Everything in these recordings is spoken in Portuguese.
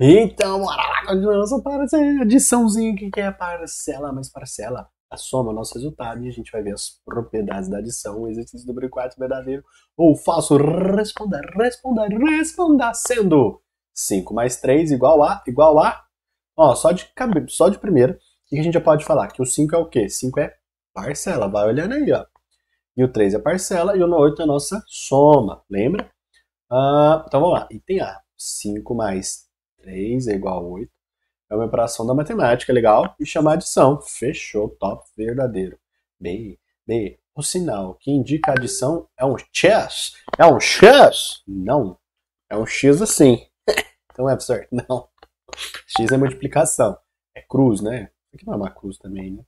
Então, bora lá, continuando nossa adiçãozinha, o que, é parcela mais parcela? A soma, nosso resultado, e a gente vai ver as propriedades da adição, o exercício número 4 verdadeiro ou falso, responder, responder, responder, sendo 5 mais 3 igual a, igual a, ó, só de, só de primeira, o que, a gente já pode falar? Que o 5 é o quê? 5 é parcela, vai olhando aí, ó. E o 3 é parcela e o 8 é a nossa soma, lembra? Ah, então vamos lá, item A, 5 mais 3. 3 é igual a 8. É uma operação da matemática, legal? E chamar adição. Fechou, top, verdadeiro. B, B. O sinal que indica adição é um chess? É um chess? Não. É um X assim. então é certo? Não. X é multiplicação. É cruz, né? aqui não é uma cruz também, né?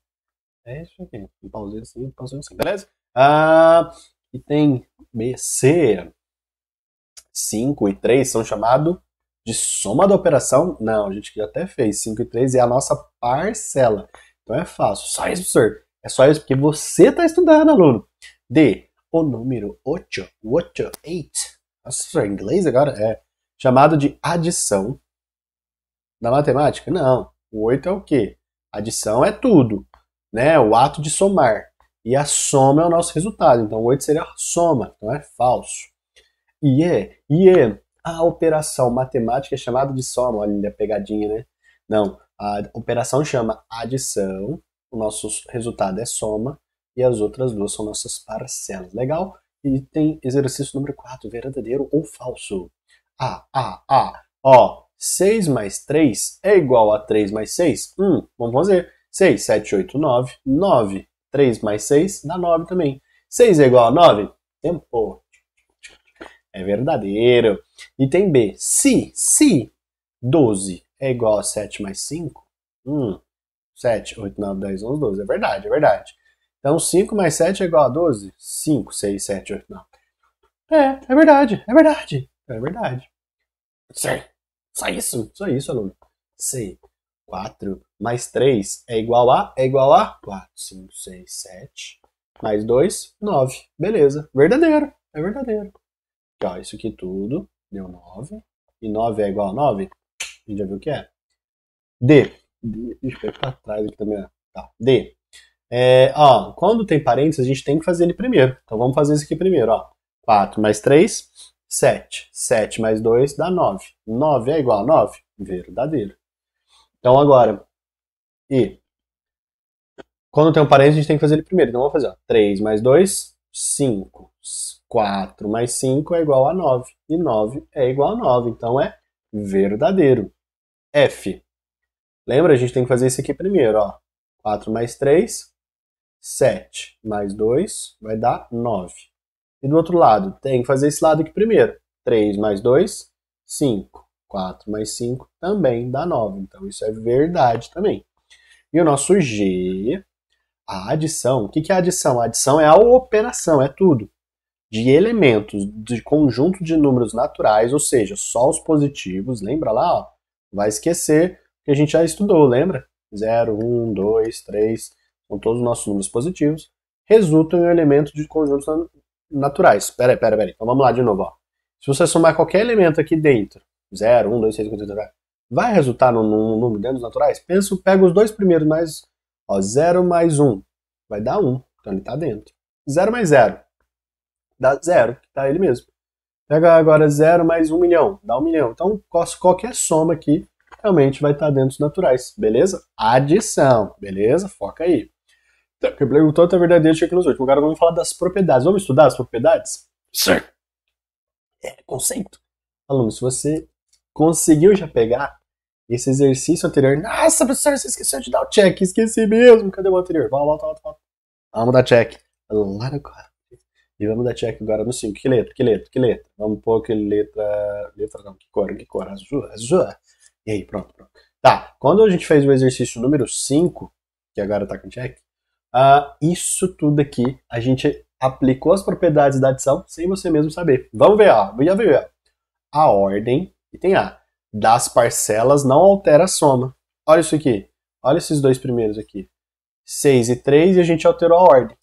É isso aqui. Um pauzinho assim, um pauzinho assim. Beleza? Ah, e tem B, C. 5 e 3 são chamados de soma da operação? Não, a gente até fez. 5 e 3 é a nossa parcela. Então é fácil. Só isso, professor. É só isso porque você está estudando, aluno. D. O número 8, 8, 8. Nossa, professor, em é inglês agora? É. Chamado de adição. Na matemática? Não. O 8 é o quê? Adição é tudo. Né? O ato de somar. E a soma é o nosso resultado. Então, o 8 seria soma. Então, é falso. E é, e é a operação matemática é chamada de soma, olha a pegadinha, né? Não, a operação chama adição, o nosso resultado é soma, e as outras duas são nossas parcelas. Legal? E tem exercício número 4, verdadeiro ou falso. A, A, A. Ó, 6 mais 3 é igual a 3 mais 6? Hum, vamos fazer. 6, 7, 8, 9, 9. 3 mais 6 dá 9 também. 6 é igual a 9? Tempo é verdadeiro. Item B, se, se 12 é igual a 7 mais 5, hum, 7, 8, 9, 10, 11, 12, é verdade, é verdade. Então 5 mais 7 é igual a 12? 5, 6, 7, 8, 9. É, é verdade, é verdade, é verdade. Sim, só isso, só isso, aluno. Sei. 4 mais 3 é igual a? É igual a 4, 5, 6, 7. Mais 2, 9. Beleza. Verdadeiro. É verdadeiro. Ó, isso aqui tudo deu 9. E 9 é igual a 9? A gente já viu o que é. D. D. Ixi, pra trás aqui também. Tá. D. É, ó, quando tem parênteses, a gente tem que fazer ele primeiro. Então vamos fazer isso aqui primeiro. Ó. 4 mais 3, 7. 7 mais 2 dá 9. 9 é igual a 9? Verdadeiro. Então agora, e quando tem um parênteses, a gente tem que fazer ele primeiro. Então vamos fazer ó, 3 mais 2, 5. 4 mais 5 é igual a 9. E 9 é igual a 9. Então é verdadeiro. F. Lembra? A gente tem que fazer isso aqui primeiro. Ó. 4 mais 3, 7 mais 2 vai dar 9. E do outro lado, tem que fazer esse lado aqui primeiro. 3 mais 2, 5. 4 mais 5 também dá 9. Então isso é verdade também. E o nosso G, a adição. O que é a adição? A adição é a operação, é tudo de elementos de conjunto de números naturais, ou seja, só os positivos, lembra lá? Ó, vai esquecer que a gente já estudou, lembra? 0, 1, 2, 3, são todos os nossos números positivos, resultam em um elemento de conjuntos naturais. Pera aí, pera aí, Então vamos lá de novo. Ó. Se você somar qualquer elemento aqui dentro, 0, 1, 2, 3, 4, 5, 6, 7, vai resultar num, num número dentro dos naturais? Pensa, pega os dois primeiros mais, 0 mais 1, vai dar 1, então ele está dentro. 0 mais 0, dá zero, que tá ele mesmo. Pega agora zero mais um milhão, dá um milhão. Então, qualquer soma aqui realmente vai estar tá dentro dos naturais, beleza? Adição, beleza? Foca aí. Então, que perguntou até verdadeiro, tinha aqui nos últimos. Agora vamos falar das propriedades. Vamos estudar as propriedades? Sim. É conceito. Aluno, se você conseguiu já pegar esse exercício anterior. Nossa, professor, você esqueceu de dar o check. Esqueci mesmo. Cadê o anterior? Volta, volta, volta. Vamos dar check. Lá no e vamos dar check agora no 5. Que letra, que letra, que letra? Vamos pôr que letra. Letra não, que cor, que cor? Azul, azul. E aí, pronto, pronto. Tá, quando a gente fez o exercício número 5, que agora tá com check, uh, isso tudo aqui a gente aplicou as propriedades da adição sem você mesmo saber. Vamos ver, ó. Já ver, A ordem, e tem A, das parcelas não altera a soma. Olha isso aqui. Olha esses dois primeiros aqui. 6 e 3 e a gente alterou a ordem.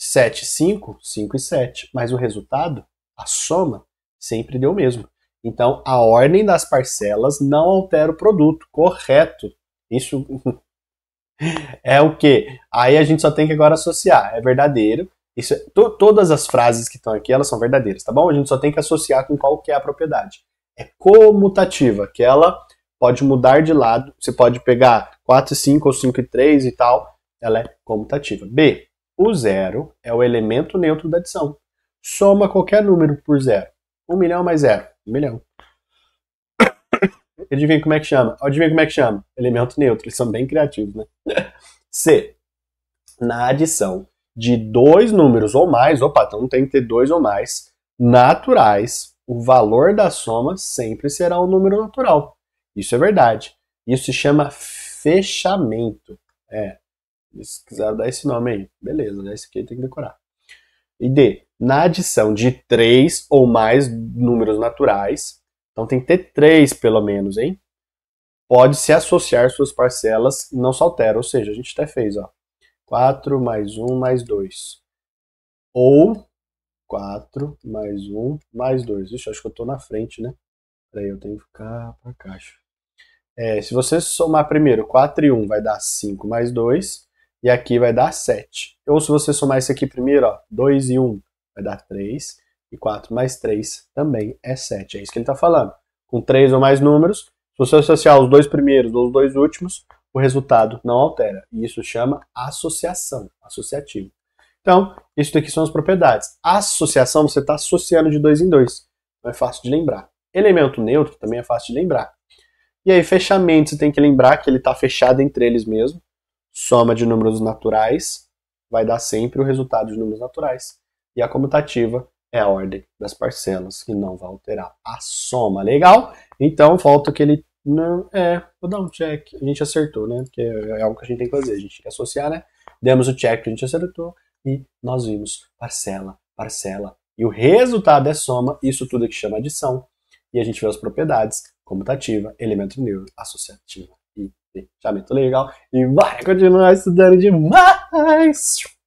7, 5, 5 e 7. Mas o resultado, a soma, sempre deu o mesmo. Então, a ordem das parcelas não altera o produto, correto. Isso é o que? Aí a gente só tem que agora associar. É verdadeiro. Isso é, to, todas as frases que estão aqui, elas são verdadeiras, tá bom? A gente só tem que associar com qual que é a propriedade. É comutativa, que ela pode mudar de lado. Você pode pegar 4 e 5 ou 5 e 3 e tal. Ela é comutativa. B. O zero é o elemento neutro da adição. Soma qualquer número por zero. Um milhão mais zero. Um milhão. Adivinha como é que chama? Adivinha como é que chama? Elemento neutro. Eles são bem criativos, né? C. Na adição de dois números ou mais, opa, então tem que ter dois ou mais, naturais, o valor da soma sempre será um número natural. Isso é verdade. Isso se chama fechamento. É, se quiser dar esse nome aí, beleza, né? Esse aqui tem que decorar. E D, na adição de três ou mais números naturais, então tem que ter três pelo menos, hein? Pode se associar suas parcelas e não se altera, ou seja, a gente até fez, ó. 4 mais 1 mais 2. Ou 4 mais 1 mais 2. Ixi, acho que eu tô na frente, né? Peraí, eu tenho que ficar pra caixa. É, se você somar primeiro 4 e 1 vai dar 5 mais 2. E aqui vai dar 7. Ou se você somar isso aqui primeiro, ó, 2 e 1 vai dar 3. E 4 mais 3 também é 7. É isso que ele está falando. Com 3 ou mais números, se você associar os dois primeiros ou os dois últimos, o resultado não altera. E isso chama associação, associativo. Então, isso daqui são as propriedades. A associação você está associando de 2 em 2. Não é fácil de lembrar. Elemento neutro também é fácil de lembrar. E aí, fechamento, você tem que lembrar que ele está fechado entre eles mesmo soma de números naturais vai dar sempre o resultado de números naturais. E a comutativa é a ordem das parcelas, que não vai alterar a soma. Legal? Então, falta aquele... Não, é, vou dar um check. A gente acertou, né? Porque é algo que a gente tem que fazer. A gente tem que associar, né? Demos o check que a gente acertou e nós vimos parcela, parcela. E o resultado é soma, isso tudo é que chama adição. E a gente vê as propriedades, comutativa, elemento neutro, associativa. Fechamento legal. E vai continuar estudando demais!